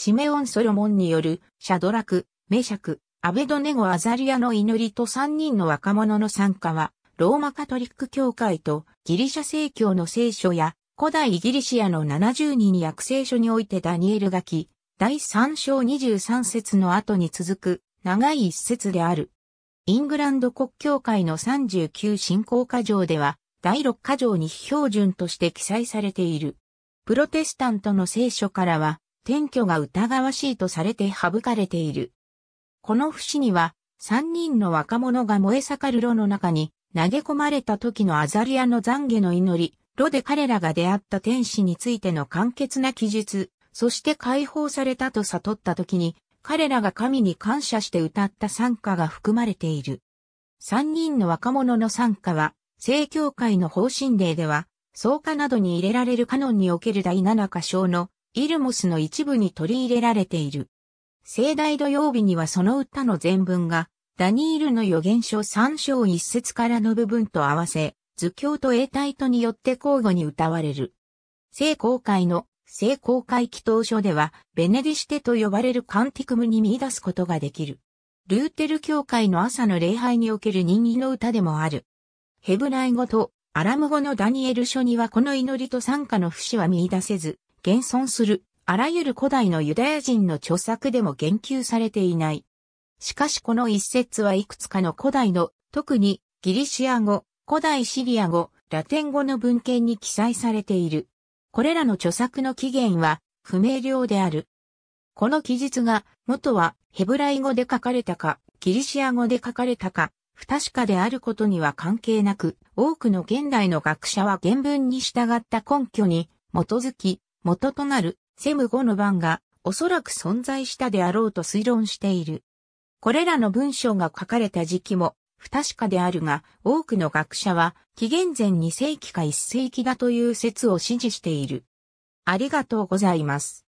シメオン・ソロモンによる、シャドラク、メシャク、アベドネゴ・アザリアの祈りと3人の若者の参加は、ローマカトリック教会とギリシャ正教の聖書や、古代ギリシアの70人訳聖書においてダニエル書き、第3章23節の後に続く、長い一節である。イングランド国教会の39信仰過剰では、第6過剰に非標準として記載されている。プロテスタントの聖書からは、転居が疑わしいとされて省かれている。この節には、三人の若者が燃え盛る炉の中に投げ込まれた時のアザリアの懺悔の祈り、炉で彼らが出会った天使についての簡潔な記述、そして解放されたと悟った時に、彼らが神に感謝して歌った賛歌が含まれている。三人の若者の参加は、正教会の方針令では、草加などに入れられるカノンにおける第七箇所のイルモスの一部に取り入れられている。盛大土曜日にはその歌の全文が、ダニールの予言書3章1節からの部分と合わせ、図教と英体とによって交互に歌われる。聖公会の聖公会祈祷書では、ベネディシテと呼ばれるカンティクムに見出すことができる。ルーテル教会の朝の礼拝における人気の歌でもある。ヘブライ語とアラム語のダニエル書にはこの祈りと参加の節は見出せず、現存するあらゆる古代のユダヤ人の著作でも言及されていない。しかしこの一節はいくつかの古代の、特にギリシア語、古代シリア語、ラテン語の文献に記載されている。これらの著作の起源は不明瞭である。この記述が元はヘブライ語で書かれたか、ギリシア語で書かれたか、不確かであることには関係なく、多くの現代の学者は原文に従った根拠に基づき、元となるセム5の番がおそらく存在したであろうと推論している。これらの文章が書かれた時期も不確かであるが、多くの学者は紀元前2世紀か1世紀だという説を支持している。ありがとうございます。